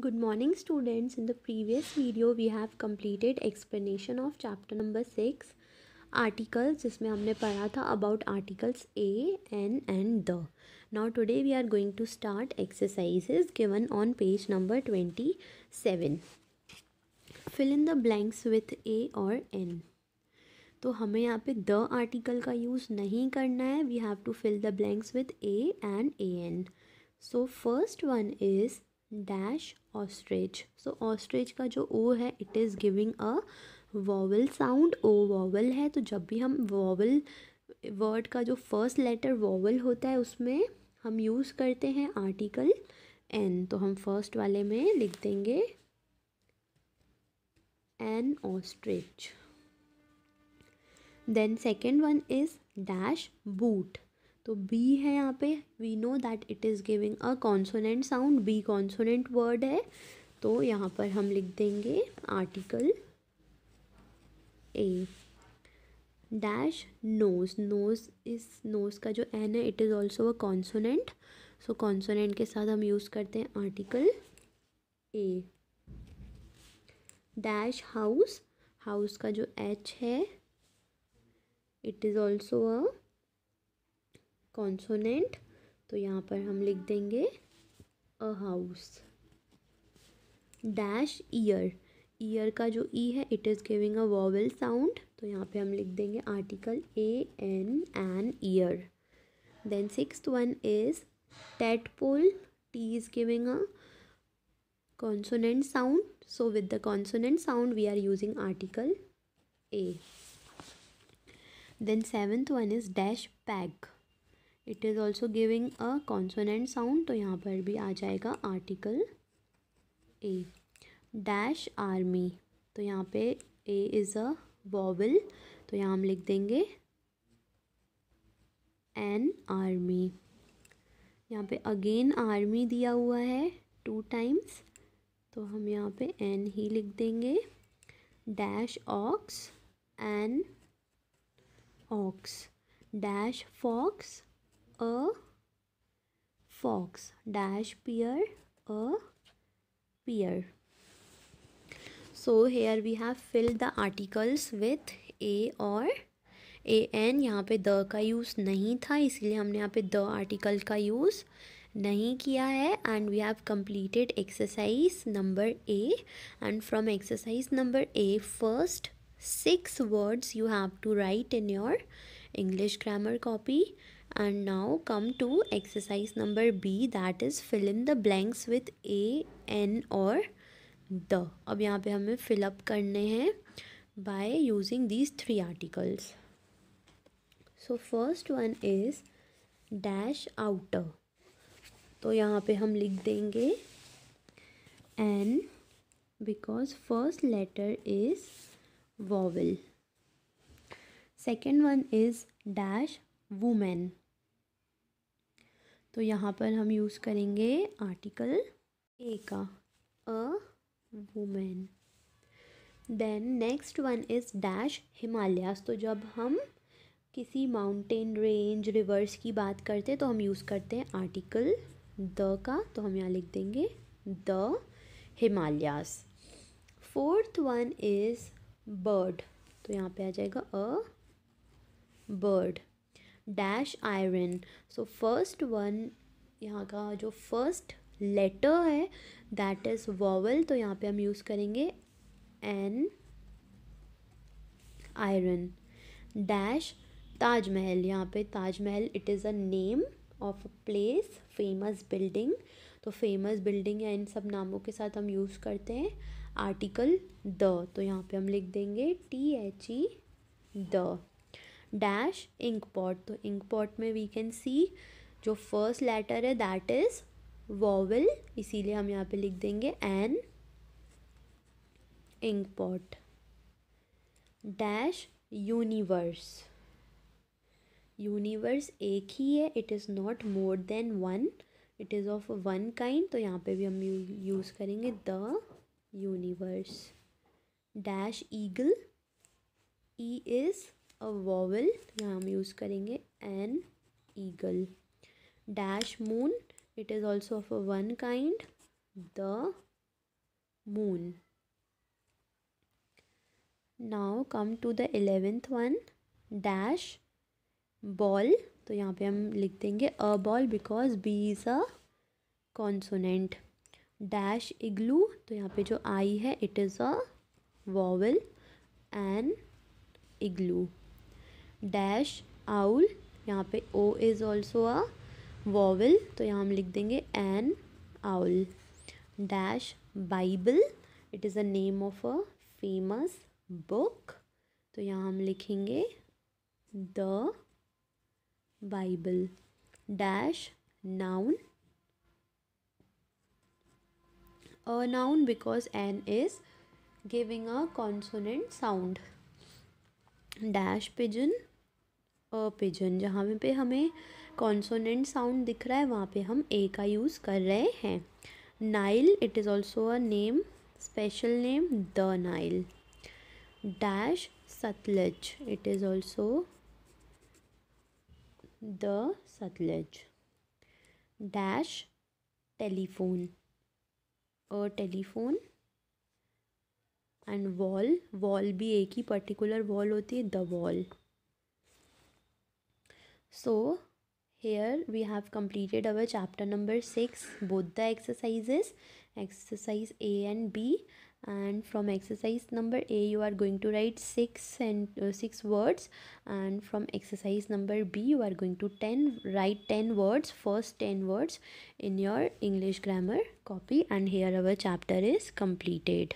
Good morning students. In the previous video we have completed explanation of chapter number six articles जिसमें हमने पढ़ा था about articles A, N and the. Now today we are going to start exercises given on page number twenty seven. Fill in the blanks with A or N. तो हमें यहाँ पे the article का use नहीं करना है we have to fill the blanks with a and a an so first one is dash ostrich so ostrich का जो ओ है it is giving a vowel sound O vowel है तो जब भी हम वॉवल वर्ड का जो फर्स्ट लेटर वॉवल होता है उसमें हम यूज़ करते हैं आर्टिकल एन तो हम फर्स्ट वाले में लिख देंगे an ostrich then second one is dash boot तो बी है यहाँ पे we know that it is giving a consonant sound B consonant word है तो यहाँ पर हम लिख देंगे article a dash nose nose इस नोज का जो एन है it is also a consonant so consonant के साथ हम यूज़ करते हैं article a dash house house का जो एच है it is also a consonant तो यहाँ पर हम लिख देंगे a house dash ear ear का जो ई e है it is giving a vowel sound तो यहाँ पे हम लिख देंगे article a an an ear then six one is tadpole T is giving a consonant sound so with the consonant sound we are using article a then seventh one is dash peg it is also giving a consonant sound तो यहाँ पर भी आ जाएगा article a dash army तो यहाँ पे A is a vowel तो यहाँ हम लिख देंगे एन आर्मी यहाँ पे अगेन आर्मी दिया हुआ है टू टाइम्स तो हम यहाँ पे एन ही लिख देंगे dash ox an ox dash fox a fox dash pear a pear so here we have filled the articles with a or a an यहाँ पे द का यूज़ नहीं था इसलिए हमने यहाँ पे द आर्टिकल का यूज़ नहीं किया है and we have completed exercise number A and from exercise number A first six words you have to write in your English grammar copy and now come to exercise number b that is fill in the blanks with a n or the अब यहाँ पे हमें fill up करने हैं by using these three articles so first one is dash outer तो यहाँ पे हम लिख देंगे n because first letter is vowel second one is dash woman तो यहाँ पर हम यूज़ करेंगे आर्टिकल ए का a women then next one is dash Himalayas तो जब हम किसी माउंटेन रेंज रिवर्स की बात करते हैं तो हम यूज़ करते हैं आर्टिकल द का तो हम यहाँ लिख देंगे the Himalayas fourth one is bird तो यहाँ पे आ जाएगा a bird dash iron so first one यहाँ का जो फर्स्ट लेटर है दैट इज़ वॉवल तो यहाँ पे हम यूज़ करेंगे एन आयरन डैश ताजमहल यहाँ पे Taj Mahal it is a name of a place famous building तो फेमस बिल्डिंग या इन सब नामों के साथ हम यूज़ करते हैं आर्टिकल द तो यहाँ पे हम लिख देंगे T H E the dash ink pot तो इंक पॉट में वी कैन सी जो फर्स्ट लेटर है दैट इज वॉवल इसीलिए हम यहाँ पे लिख देंगे an ink pot dash universe universe एक ही है it is not more than one it is of one kind तो यहाँ पे भी हम यूज़ करेंगे the universe dash eagle E is a vowel यहाँ हम यूज़ करेंगे N eagle dash moon it is also of a one kind the moon now come to the eleventh one dash ball तो यहाँ पे हम लिख देंगे a ball because B is a consonant dash igloo तो यहाँ पे जो आई है it is a vowel an igloo dash owl यहाँ पे O is also a vowel तो यहाँ हम लिख देंगे an owl dash Bible it is a name of a famous book तो यहाँ हम लिखेंगे the Bible dash noun a noun because N is giving a consonant sound dash pigeon pigeon जहाँ पे हमें कॉन्सोनेंट साउंड दिख रहा है वहाँ पे हम ए का यूज़ कर रहे हैं Nile it is also a name special name the Nile dash Sutlej it is also the Sutlej dash telephone a telephone and wall wall भी एक ही पर्टिकुलर वॉल होती है the wall So here we have completed our chapter number 6 both the exercises exercise A and B and from exercise number A you are going to write 6 and uh, 6 words and from exercise number B you are going to 10 write 10 words first 10 words in your English grammar copy and here our chapter is completed